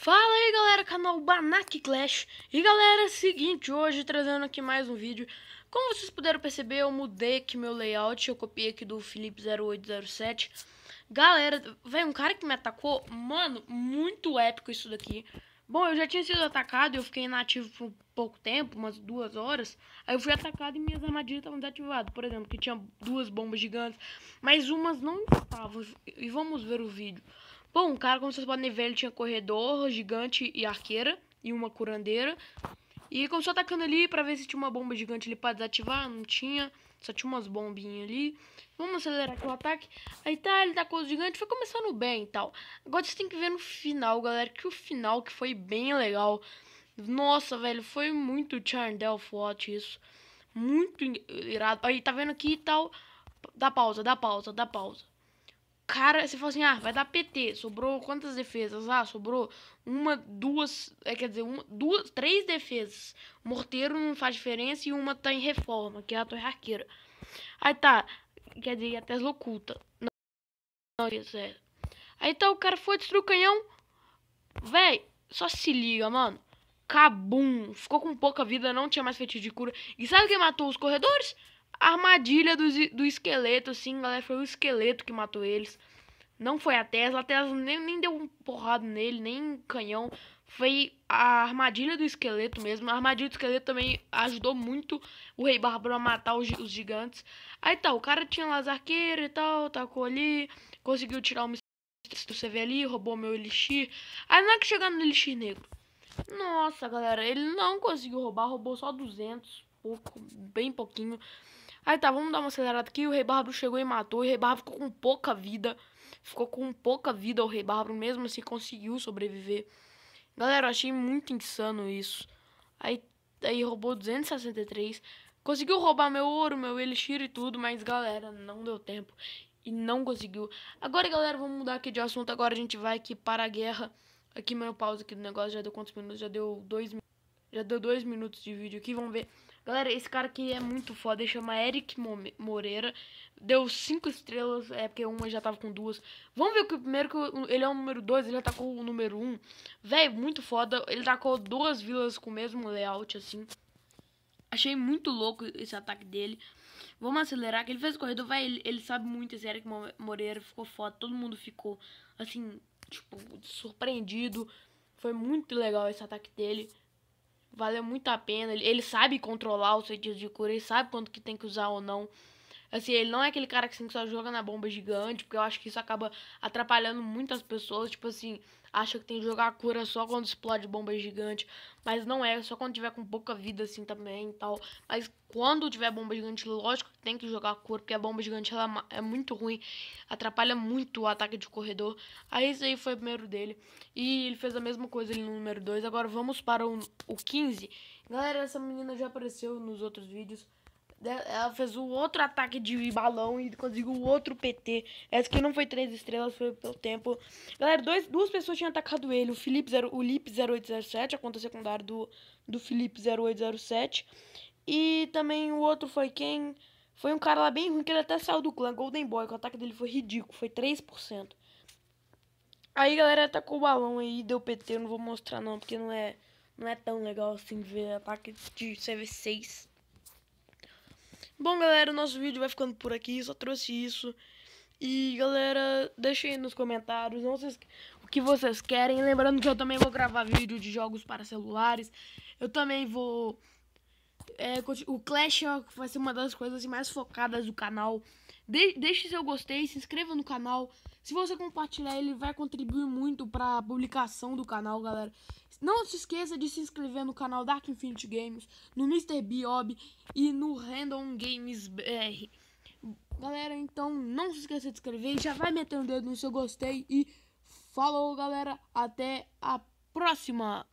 Fala aí galera, canal Banac Clash E galera, é seguinte, hoje trazendo aqui mais um vídeo Como vocês puderam perceber, eu mudei aqui meu layout Eu copiei aqui do Felipe0807 Galera, vem um cara que me atacou Mano, muito épico isso daqui Bom, eu já tinha sido atacado Eu fiquei inativo por pouco tempo, umas duas horas Aí eu fui atacado e minhas armadilhas estavam desativadas Por exemplo, que tinha duas bombas gigantes Mas umas não estavam E vamos ver o vídeo Bom, o cara, como vocês podem ver, ele tinha corredor, gigante e arqueira. E uma curandeira. E começou atacando ali pra ver se tinha uma bomba gigante ali pra desativar. Não tinha. Só tinha umas bombinhas ali. Vamos acelerar aqui o ataque. Aí tá, ele tacou tá o gigante Foi começando bem e tal. Agora vocês têm que ver no final, galera. Que o final que foi bem legal. Nossa, velho. Foi muito Charndel Watch isso. Muito irado. Aí, tá vendo aqui e tal. Dá pausa, dá pausa, dá pausa cara, você fala assim, ah, vai dar PT, sobrou quantas defesas? Ah, sobrou uma, duas, é, quer dizer, uma, duas, três defesas. morteiro não faz diferença e uma tá em reforma, que é a torre arqueira. Aí tá, quer dizer, a Tesla oculta. Não, não isso é. Aí tá, o cara foi destruir o canhão. Véi, só se liga, mano. Cabum, ficou com pouca vida, não tinha mais feitiço de cura. E sabe quem matou os corredores? armadilha do, do esqueleto, assim, galera, foi o esqueleto que matou eles. Não foi a Tesla, a Tesla nem, nem deu um porrado nele, nem um canhão. Foi a armadilha do esqueleto mesmo. A armadilha do esqueleto também ajudou muito o Rei Bárbaro a matar os, os gigantes. Aí tá, o cara tinha lá as arqueiras e tal, tacou ali, conseguiu tirar o do CV ali, roubou meu elixir. Aí não é que chegar no elixir negro. Nossa, galera, ele não conseguiu roubar, roubou só 200, pouco, bem pouquinho. Aí tá, vamos dar uma acelerada aqui. O Rei Bárbaro chegou e matou. E o Rei Bárbaro ficou com pouca vida. Ficou com pouca vida o Rei Bárbaro, mesmo assim conseguiu sobreviver. Galera, eu achei muito insano isso. Aí, aí roubou 263. Conseguiu roubar meu ouro, meu elixir e tudo, mas galera, não deu tempo. E não conseguiu. Agora, galera, vamos mudar aqui de assunto. Agora a gente vai aqui para a guerra. Aqui, meu pausa aqui do negócio. Já deu quantos minutos? Já deu dois Já deu dois minutos de vídeo aqui. Vamos ver Galera, esse cara aqui é muito foda, ele chama Eric Moreira. Deu cinco estrelas, é porque uma já tava com duas. Vamos ver que o primeiro que ele é o número 2, ele atacou tá o número 1. Um. Velho, muito foda. Ele atacou tá duas vilas com o mesmo layout assim. Achei muito louco esse ataque dele. Vamos acelerar, que ele fez o corredor, vai, ele, ele, sabe muito, esse Eric Moreira ficou foda, todo mundo ficou, assim, tipo, surpreendido. Foi muito legal esse ataque dele. Valeu muito a pena. Ele, sabe controlar os feitiços de cura, ele sabe quando que tem que usar ou não. Assim, ele não é aquele cara que assim, só joga na bomba gigante, porque eu acho que isso acaba atrapalhando muitas pessoas. Tipo assim, acha que tem que jogar a cura só quando explode bomba gigante. Mas não é, só quando tiver com pouca vida assim também e tal. Mas quando tiver bomba gigante, lógico que tem que jogar a cura, porque a bomba gigante ela é, é muito ruim, atrapalha muito o ataque de corredor. Aí esse aí foi o primeiro dele. E ele fez a mesma coisa ali no número 2. Agora vamos para o, o 15. Galera, essa menina já apareceu nos outros vídeos. Né, ela fez o outro ataque de balão e conseguiu o outro PT. Essa que não foi três estrelas, foi pelo tempo. Galera, dois, duas pessoas tinham atacado ele. O Felipe, zero, o Lip 0807, a conta secundária do, do Felipe 0807. E também o outro foi quem? Foi um cara lá bem ruim, que ele até saiu do clã, Golden Boy, que o ataque dele foi ridículo, foi 3%. Aí, galera, atacou o balão aí, deu PT, eu não vou mostrar não, porque não é, não é tão legal assim ver ataque de CV6. Bom, galera, o nosso vídeo vai ficando por aqui. Só trouxe isso. E, galera, deixem nos comentários não se o que vocês querem. Lembrando que eu também vou gravar vídeo de jogos para celulares. Eu também vou... É, o Clash é vai ser uma das coisas mais focadas do canal. De deixe seu gostei, se inscreva no canal. Se você compartilhar, ele vai contribuir muito para a publicação do canal, galera. Não se esqueça de se inscrever no canal Dark Infinity Games, no Mr. Biob e no Random Games BR. Galera, então não se esqueça de se inscrever, já vai meter o dedo no seu gostei e falou, galera, até a próxima.